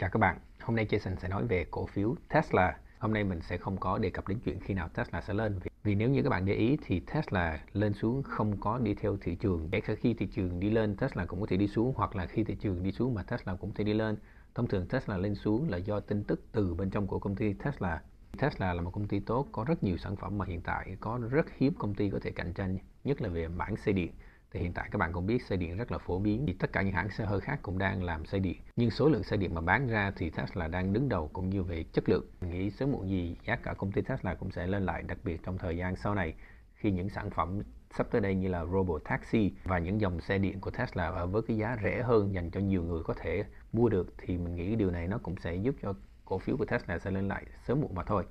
Chào các bạn, hôm nay Jason sẽ nói về cổ phiếu Tesla. Hôm nay mình sẽ không có đề cập đến chuyện khi nào Tesla sẽ lên vì nếu như các bạn để ý thì Tesla lên xuống không có đi theo thị trường. Kể cả khi thị trường đi lên Tesla cũng có thể đi xuống hoặc là khi thị trường đi xuống mà Tesla cũng có thể đi lên. Thông thường Tesla lên xuống là do tin tức từ bên trong của công ty Tesla. Tesla là một công ty tốt, có rất nhiều sản phẩm mà hiện tại có rất hiếm công ty có thể cạnh tranh, nhất là về mảng xe điện thì hiện tại các bạn cũng biết xe điện rất là phổ biến thì tất cả những hãng xe hơi khác cũng đang làm xe điện nhưng số lượng xe điện mà bán ra thì Tesla đang đứng đầu cũng như về chất lượng nghĩ sớm muộn gì giá cả công ty Tesla cũng sẽ lên lại đặc biệt trong thời gian sau này khi những sản phẩm sắp tới đây như là robot Taxi và những dòng xe điện của Tesla ở với cái giá rẻ hơn dành cho nhiều người có thể mua được thì mình nghĩ điều này nó cũng sẽ giúp cho cổ phiếu của Tesla sẽ lên lại sớm muộn mà thôi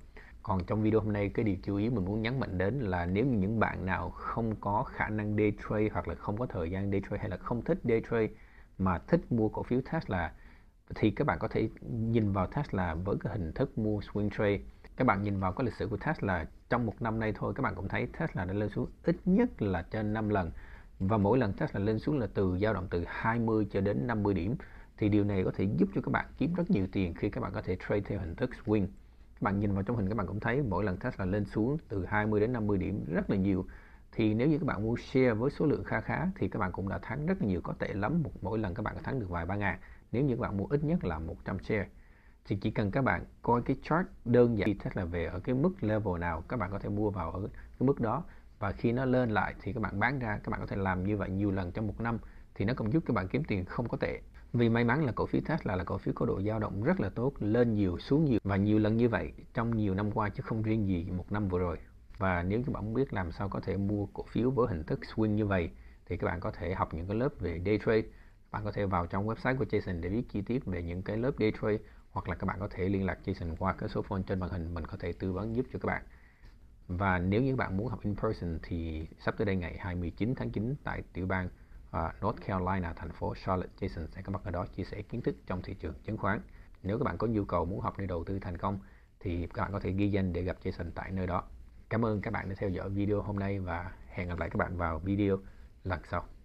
còn trong video hôm nay cái điều chú ý mình muốn nhấn mạnh đến là nếu như những bạn nào không có khả năng day trade hoặc là không có thời gian day trade hay là không thích day trade mà thích mua cổ phiếu Tesla thì các bạn có thể nhìn vào Tesla với cái hình thức mua swing trade các bạn nhìn vào cái lịch sử của Tesla trong một năm nay thôi các bạn cũng thấy Tesla đã lên xuống ít nhất là trên 5 lần và mỗi lần Tesla lên xuống là từ dao động từ 20 cho đến 50 điểm thì điều này có thể giúp cho các bạn kiếm rất nhiều tiền khi các bạn có thể trade theo hình thức swing các bạn nhìn vào trong hình các bạn cũng thấy mỗi lần Tesla lên xuống từ 20 đến 50 điểm rất là nhiều thì nếu như các bạn mua share với số lượng kha khá thì các bạn cũng đã thắng rất là nhiều có tệ lắm một mỗi lần các bạn thắng được vài ba ngàn nếu như các bạn mua ít nhất là 100 share thì chỉ cần các bạn coi cái chart đơn giản Tesla về ở cái mức level nào các bạn có thể mua vào ở cái mức đó và khi nó lên lại thì các bạn bán ra các bạn có thể làm như vậy nhiều lần trong một năm thì nó cũng giúp các bạn kiếm tiền không có tệ vì may mắn là cổ phiếu Tesla là cổ phiếu có độ dao động rất là tốt lên nhiều xuống nhiều và nhiều lần như vậy trong nhiều năm qua chứ không riêng gì một năm vừa rồi và nếu các bạn muốn biết làm sao có thể mua cổ phiếu với hình thức swing như vậy thì các bạn có thể học những cái lớp về day trade bạn có thể vào trong website của Jason để biết chi tiết về những cái lớp day trade hoặc là các bạn có thể liên lạc Jason qua cái số phone trên màn hình mình có thể tư vấn giúp cho các bạn và nếu như bạn muốn học in person thì sắp tới đây ngày 29 tháng 9 tại tiểu bang uh, North Carolina, thành phố Charlotte. Jason sẽ có mặt ở đó chia sẻ kiến thức trong thị trường chứng khoán. Nếu các bạn có nhu cầu muốn học để đầu tư thành công thì các bạn có thể ghi danh để gặp Jason tại nơi đó. Cảm ơn các bạn đã theo dõi video hôm nay và hẹn gặp lại các bạn vào video lần sau.